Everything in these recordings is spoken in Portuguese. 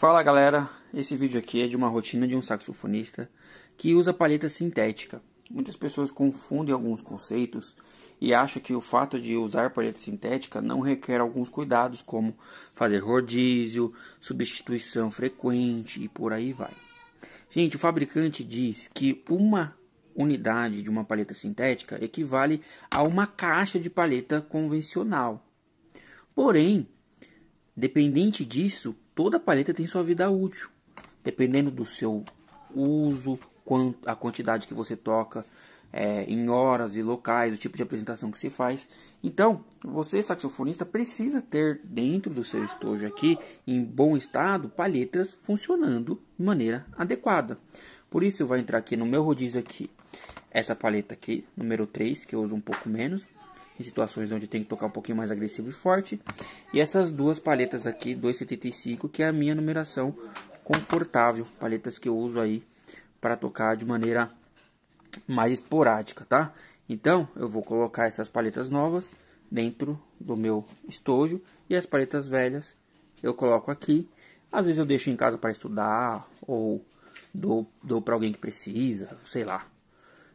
Fala galera, esse vídeo aqui é de uma rotina de um saxofonista que usa palheta sintética. Muitas pessoas confundem alguns conceitos e acham que o fato de usar palheta sintética não requer alguns cuidados, como fazer rodízio, substituição frequente e por aí vai. Gente, o fabricante diz que uma unidade de uma palheta sintética equivale a uma caixa de palheta convencional. Porém, dependente disso, toda paleta tem sua vida útil, dependendo do seu uso, a quantidade que você toca é, em horas e locais, o tipo de apresentação que se faz. Então, você saxofonista precisa ter dentro do seu estojo aqui, em bom estado, palhetas funcionando de maneira adequada. Por isso, eu vou entrar aqui no meu rodízio aqui, essa paleta aqui, número 3, que eu uso um pouco menos, em situações onde tem que tocar um pouquinho mais agressivo e forte. E essas duas paletas aqui, 2,75, que é a minha numeração confortável, paletas que eu uso aí para tocar de maneira mais esporádica, tá? Então, eu vou colocar essas paletas novas dentro do meu estojo e as paletas velhas eu coloco aqui. Às vezes eu deixo em casa para estudar ou dou, dou para alguém que precisa, sei lá,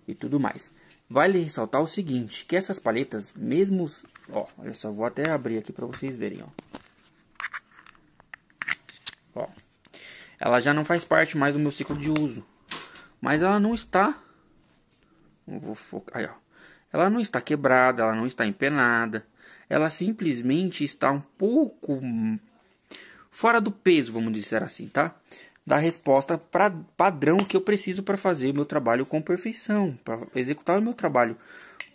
e tudo mais. Vale ressaltar o seguinte, que essas palhetas, mesmo... Ó, olha só, vou até abrir aqui para vocês verem, ó. Ó, ela já não faz parte mais do meu ciclo de uso. Mas ela não está... Vou focar, aí, ó. Ela não está quebrada, ela não está empenada. Ela simplesmente está um pouco fora do peso, vamos dizer assim, tá? da resposta pra, padrão que eu preciso para fazer o meu trabalho com perfeição, para executar o meu trabalho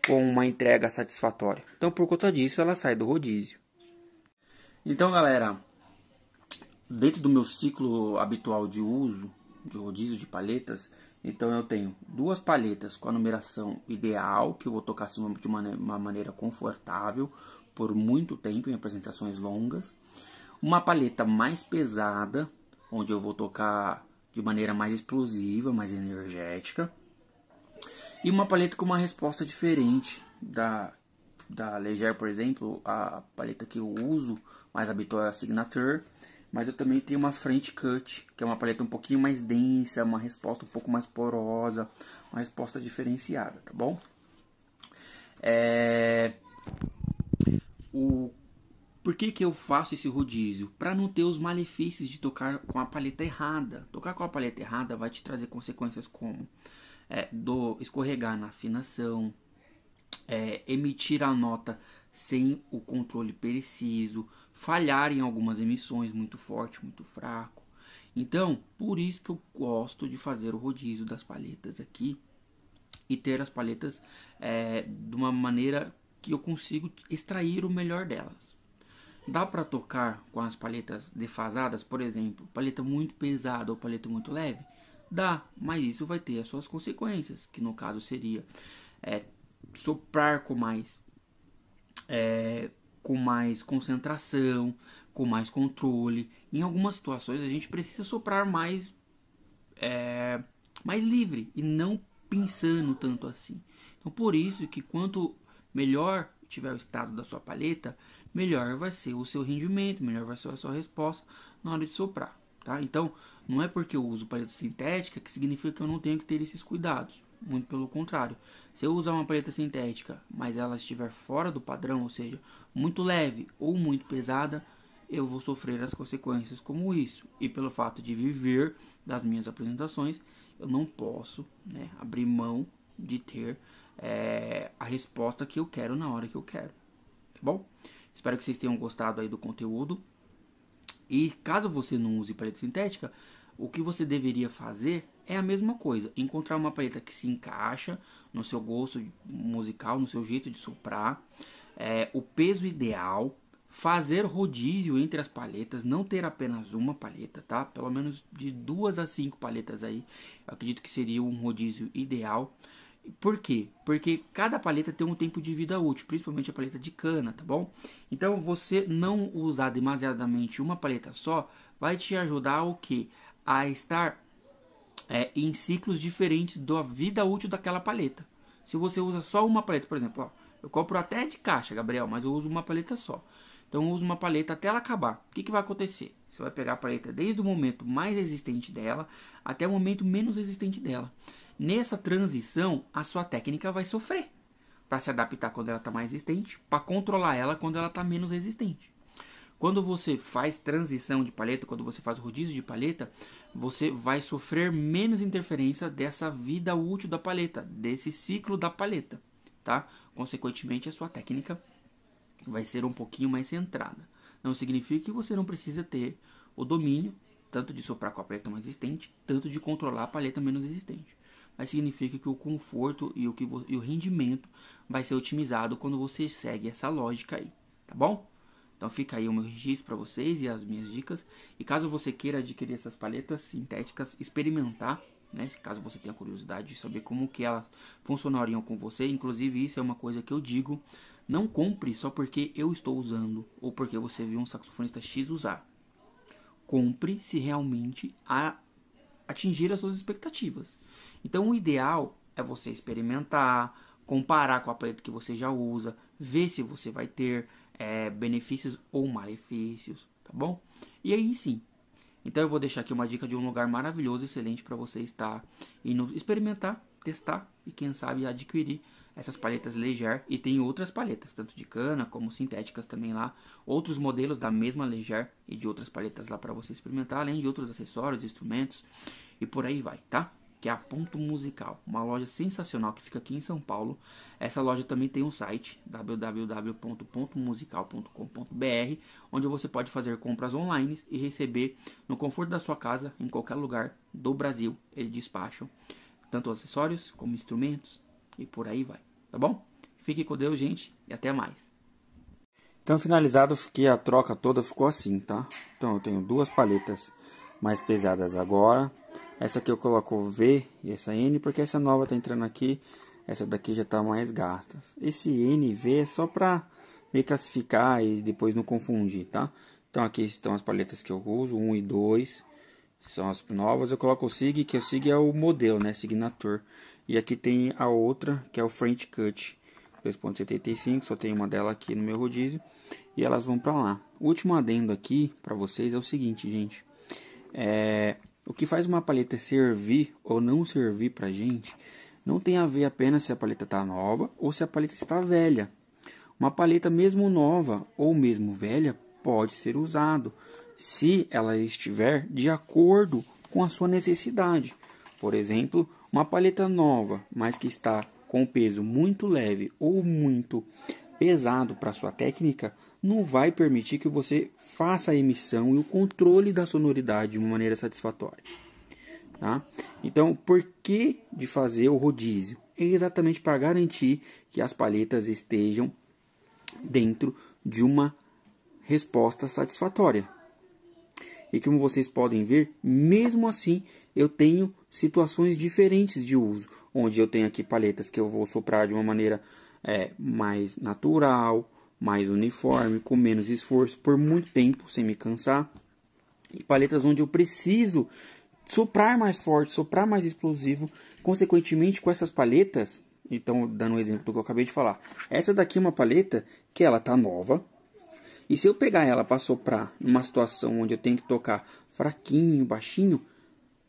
com uma entrega satisfatória. Então, por conta disso, ela sai do rodízio. Então, galera, dentro do meu ciclo habitual de uso de rodízio de palhetas, então eu tenho duas palhetas com a numeração ideal, que eu vou tocar assim de uma maneira confortável por muito tempo em apresentações longas. Uma paleta mais pesada, onde eu vou tocar de maneira mais explosiva, mais energética. E uma paleta com uma resposta diferente da da Leger, por exemplo, a paleta que eu uso mais habitual é a Signature, mas eu também tenho uma French Cut, que é uma paleta um pouquinho mais densa, uma resposta um pouco mais porosa, uma resposta diferenciada, tá bom? É... O por que, que eu faço esse rodízio? Para não ter os malefícios de tocar com a paleta errada. Tocar com a paleta errada vai te trazer consequências como é, do escorregar na afinação, é, emitir a nota sem o controle preciso, falhar em algumas emissões muito forte, muito fraco. Então, por isso que eu gosto de fazer o rodízio das paletas aqui e ter as paletas é, de uma maneira que eu consigo extrair o melhor delas. Dá para tocar com as palhetas defasadas, por exemplo, palheta muito pesada ou palheta muito leve? Dá, mas isso vai ter as suas consequências, que no caso seria é, soprar com mais, é, com mais concentração, com mais controle. Em algumas situações a gente precisa soprar mais, é, mais livre e não pensando tanto assim. Então por isso que quanto melhor tiver o estado da sua palheta, melhor vai ser o seu rendimento, melhor vai ser a sua resposta na hora de soprar, tá? Então, não é porque eu uso paleta sintética que significa que eu não tenho que ter esses cuidados. Muito pelo contrário. Se eu usar uma paleta sintética, mas ela estiver fora do padrão, ou seja, muito leve ou muito pesada, eu vou sofrer as consequências como isso. E pelo fato de viver das minhas apresentações, eu não posso né, abrir mão de ter é, a resposta que eu quero na hora que eu quero. Tá bom? Espero que vocês tenham gostado aí do conteúdo. E caso você não use paleta sintética, o que você deveria fazer é a mesma coisa. Encontrar uma paleta que se encaixa no seu gosto musical, no seu jeito de soprar. É, o peso ideal. Fazer rodízio entre as paletas, não ter apenas uma paleta, tá? Pelo menos de duas a cinco paletas aí, acredito que seria um rodízio ideal. Por quê? Porque cada paleta tem um tempo de vida útil, principalmente a paleta de cana, tá bom? Então você não usar demasiadamente uma paleta só vai te ajudar o quê? A estar é, em ciclos diferentes da vida útil daquela paleta. Se você usa só uma paleta, por exemplo, ó, eu compro até de caixa, Gabriel, mas eu uso uma paleta só. Então eu uso uma paleta até ela acabar. O que, que vai acontecer? Você vai pegar a paleta desde o momento mais resistente dela até o momento menos resistente dela. Nessa transição, a sua técnica vai sofrer para se adaptar quando ela está mais resistente, para controlar ela quando ela está menos resistente. Quando você faz transição de paleta, quando você faz rodízio de paleta, você vai sofrer menos interferência dessa vida útil da paleta, desse ciclo da paleta, tá? Consequentemente, a sua técnica vai ser um pouquinho mais centrada. Não significa que você não precisa ter o domínio tanto de soprar com a paleta mais resistente, tanto de controlar a paleta menos resistente mas significa que o conforto e o, que e o rendimento vai ser otimizado quando você segue essa lógica aí, tá bom? Então fica aí o meu registro para vocês e as minhas dicas. E caso você queira adquirir essas paletas sintéticas, experimentar, né? Caso você tenha curiosidade de saber como que elas funcionariam com você, inclusive isso é uma coisa que eu digo, não compre só porque eu estou usando ou porque você viu um saxofonista X usar. Compre se realmente a atingir as suas expectativas. Então o ideal é você experimentar, comparar com a paleta que você já usa, ver se você vai ter é, benefícios ou malefícios, tá bom? E aí sim. Então eu vou deixar aqui uma dica de um lugar maravilhoso, excelente para você estar indo experimentar, testar e quem sabe adquirir essas paletas Leger e tem outras paletas, tanto de cana como sintéticas também lá, outros modelos da mesma Leger e de outras paletas lá para você experimentar, além de outros acessórios, instrumentos e por aí vai, tá? que é a Ponto Musical, uma loja sensacional que fica aqui em São Paulo. Essa loja também tem um site www.pontomusical.com.br, onde você pode fazer compras online e receber no conforto da sua casa, em qualquer lugar do Brasil. Eles despacham tanto acessórios como instrumentos e por aí vai, tá bom? Fique com Deus, gente, e até mais. Então, finalizado, que a troca toda ficou assim, tá? Então, eu tenho duas paletas mais pesadas agora, essa aqui eu coloco V e essa N, porque essa nova tá entrando aqui, essa daqui já tá mais gasta. Esse N e V é só para me classificar e depois não confundir, tá? Então aqui estão as paletas que eu uso, 1 e 2, são as novas. Eu coloco o SIG, que o SIG é o modelo, né, Signature. E aqui tem a outra, que é o French Cut 2.75, só tem uma dela aqui no meu rodízio. E elas vão para lá. O último adendo aqui para vocês é o seguinte, gente. É, o que faz uma paleta servir ou não servir para gente não tem a ver apenas se a paleta está nova ou se a paleta está velha. Uma paleta mesmo nova ou mesmo velha pode ser usado se ela estiver de acordo com a sua necessidade. Por exemplo, uma paleta nova, mas que está com peso muito leve ou muito pesado para sua técnica, não vai permitir que você faça a emissão e o controle da sonoridade de uma maneira satisfatória. Tá? Então, por que de fazer o rodízio? É exatamente para garantir que as palhetas estejam dentro de uma resposta satisfatória. E como vocês podem ver, mesmo assim eu tenho situações diferentes de uso, onde eu tenho aqui palhetas que eu vou soprar de uma maneira é, mais natural, mais uniforme, com menos esforço, por muito tempo, sem me cansar. E paletas onde eu preciso soprar mais forte, soprar mais explosivo. Consequentemente, com essas paletas, então dando um exemplo do que eu acabei de falar, essa daqui é uma paleta que ela tá nova. E se eu pegar ela para soprar numa situação onde eu tenho que tocar fraquinho, baixinho,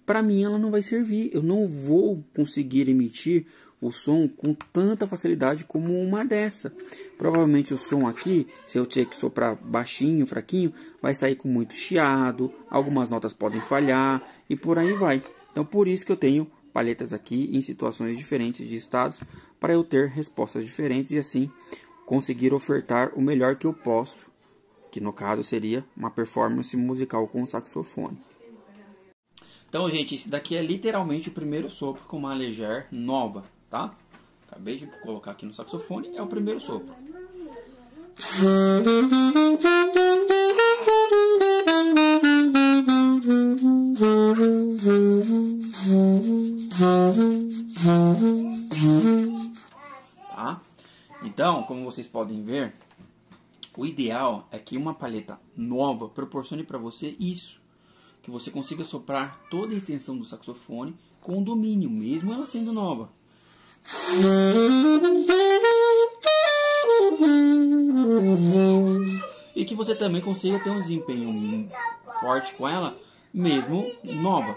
para mim ela não vai servir. Eu não vou conseguir emitir o som com tanta facilidade como uma dessa. Provavelmente o som aqui, se eu tiver que soprar baixinho, fraquinho, vai sair com muito chiado, algumas notas podem falhar e por aí vai. Então por isso que eu tenho palhetas aqui em situações diferentes de estados para eu ter respostas diferentes e assim conseguir ofertar o melhor que eu posso, que no caso seria uma performance musical com saxofone. Então, gente, esse daqui é literalmente o primeiro sopro com uma Leger nova, tá? Acabei de colocar aqui no saxofone, é o primeiro sopro. Tá? Então, como vocês podem ver, o ideal é que uma palheta nova proporcione para você isso, que você consiga soprar toda a extensão do saxofone com domínio, mesmo ela sendo nova. E que você também consiga ter um desempenho forte com ela, mesmo nova.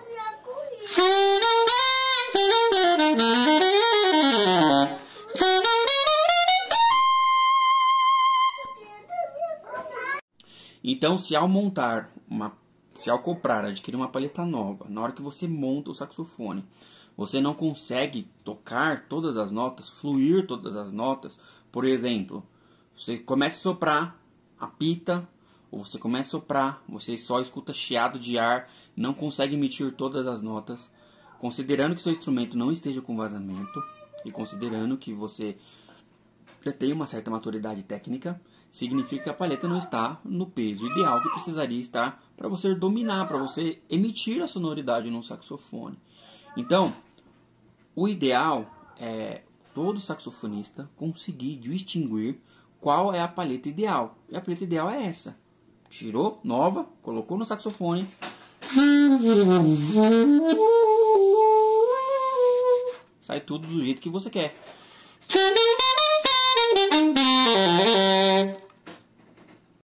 Então, se ao montar uma, se ao comprar, adquirir uma paleta nova, na hora que você monta o saxofone, você não consegue tocar todas as notas, fluir todas as notas. Por exemplo, você começa a soprar, apita, ou você começa a soprar, você só escuta chiado de ar, não consegue emitir todas as notas. Considerando que seu instrumento não esteja com vazamento e considerando que você já tem uma certa maturidade técnica, significa que a palheta não está no peso ideal que precisaria estar para você dominar, para você emitir a sonoridade num saxofone. Então, o ideal é todo saxofonista conseguir distinguir qual é a palheta ideal. E a palheta ideal é essa. Tirou, nova, colocou no saxofone. Sai tudo do jeito que você quer.